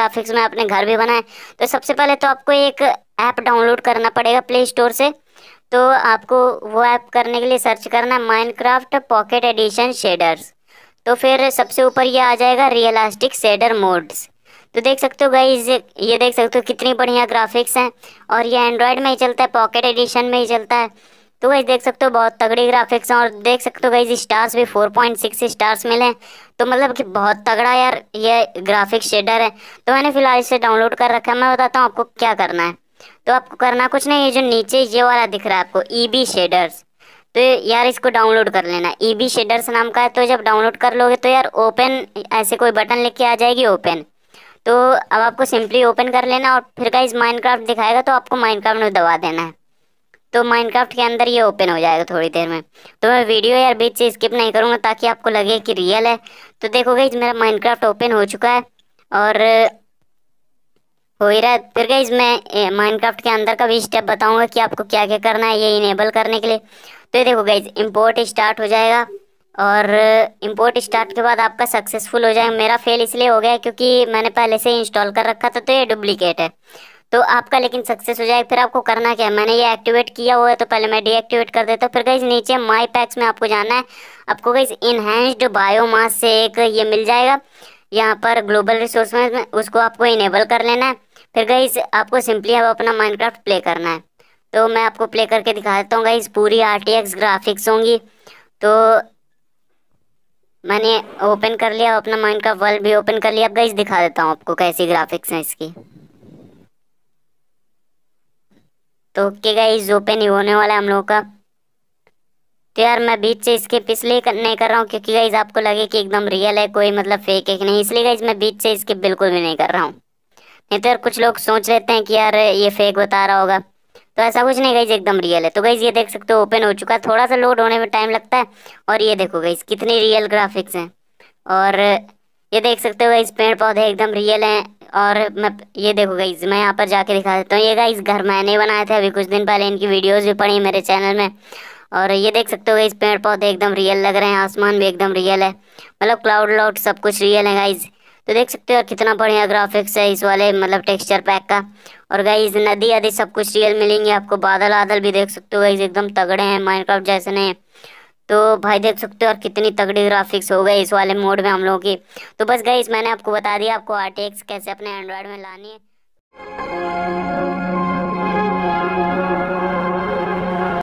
graphics में आपने घर भी बनाए तो सबसे पहले तो आपको एक ऐप डाउनलोड करना पड़ेगा प्ले स्टोर से तो आपको वो ऐप करने के लिए सर्च करना है माइनक्राफ्ट पॉकेट एडिशन शेडर्स तो फिर सबसे ऊपर ये आ जाएगा रियलास्टिक शेडर मोड्स तो देख सकते हो गई ये देख सकते हो कितनी बढ़िया ग्राफिक्स हैं और ये एंड्रॉयड में ही चलता है पॉकेट एडिशन में ही चलता है तो वही देख सकते हो बहुत तगड़ी ग्राफिक्स हैं और देख सकते हो गई स्टार्स भी 4.6 स्टार्स मिले हैं तो मतलब कि बहुत तगड़ा यार ये ग्राफिक शेडर है तो मैंने फिलहाल इसे डाउनलोड कर रखा है मैं बताता हूँ आपको क्या करना है तो आपको करना कुछ नहीं ये जो नीचे ये वाला दिख रहा है आपको ई बी शेडर्स तो यार इसको डाउनलोड कर लेना ई बी शेडर्स नाम का है तो जब डाउनलोड कर लोगे तो यार ओपन ऐसे कोई बटन लिख के आ जाएगी ओपन तो अब आपको सिंपली ओपन कर लेना और फिर का इस माइनक्राफ्ट दिखाएगा तो आपको माइंड में दबा देना है तो माइनक्राफ्ट के अंदर ये ओपन हो जाएगा थोड़ी देर में तो मैं वीडियो यार बीच से स्किप नहीं करूँगा ताकि आपको लगे कि रियल है तो देखोगे मेरा माइनक्राफ्ट ओपन हो चुका है और हो ही रहा है फिर गई मैं माइनक्राफ्ट के अंदर का भी स्टेप बताऊँगा कि आपको क्या क्या करना है ये इनेबल करने के लिए तो ये देखो गई इम्पोर्ट स्टार्ट हो जाएगा और इम्पोर्ट स्टार्ट के बाद आपका सक्सेसफुल हो जाएगा मेरा फेल इसलिए हो गया क्योंकि मैंने पहले से इंस्टॉल कर रखा था तो ये डुप्लीकेट है तो आपका लेकिन सक्सेस हो जाएगा फिर आपको करना क्या है मैंने ये एक्टिवेट किया हुआ है तो पहले मैं डीएक्टिवेट कर देता हूँ फिर गई नीचे माई पैक्स में आपको जाना है आपको गई इनहेंस्ड बायोमास से एक ये मिल जाएगा यहाँ पर ग्लोबल रिसोर्स में उसको आपको इनेबल कर लेना है फिर गई आपको सिंपली अब अपना माइंड प्ले करना है तो मैं आपको प्ले करके दिखा देता हूँ गई पूरी आर ग्राफिक्स होंगी तो मैंने ओपन कर लिया अपना माइंड का वर्ल्ड भी ओपन कर लिया अब गई दिखा देता हूँ आपको कैसी ग्राफिक्स हैं इसकी तो ओके गाइज ओपन ही होने वाला है हम लोगों का तो यार मैं बीच से इसके पिछले कर, नहीं कर रहा हूँ क्योंकि गाइज आपको लगे कि एकदम रियल है कोई मतलब फेक है कि नहीं इसलिए गाइज मैं बीच से इसके बिल्कुल भी नहीं कर रहा हूँ नहीं तो यार कुछ लोग सोच लेते हैं कि यार ये फेक बता रहा होगा तो ऐसा कुछ नहीं गाइज एकदम रियल है तो गाइज ये देख सकते हो ओपन हो चुका है थोड़ा सा लोड होने में टाइम लगता है और ये देखो गाइज कितनी रियल ग्राफिक्स हैं और ये देख सकते हो इस पेड़ पौधे एकदम रियल हैं और मैं ये देखो गाइज मैं यहाँ पर जाके दिखा देता हूँ ये गाइज घर मैंने बनाए थे अभी कुछ दिन पहले इनकी वीडियोज़ भी पड़ी मेरे चैनल में और ये देख सकते हो गाइज पेड़ पौधे एकदम रियल लग रहे हैं आसमान भी एकदम रियल है मतलब क्लाउड लाउड सब कुछ रियल है गाइज तो देख सकते हो और कितना बढ़िया ग्राफिक्स है इस वाले मतलब टेक्सचर पैक का और गाइज नदी आदि सब कुछ रियल मिलेंगे आपको बादल आदल भी देख सकते हो गाइज एकदम तगड़े हैं माइनक्राफ्ट जैसे नहीं तो भाई देख सकते हो और कितनी तगड़ी ग्राफिक्स हो गई इस वाले मोड में हम लोगों की तो बस गई मैंने आपको बता दिया आपको आर कैसे अपने एंड्रॉयड में लानी है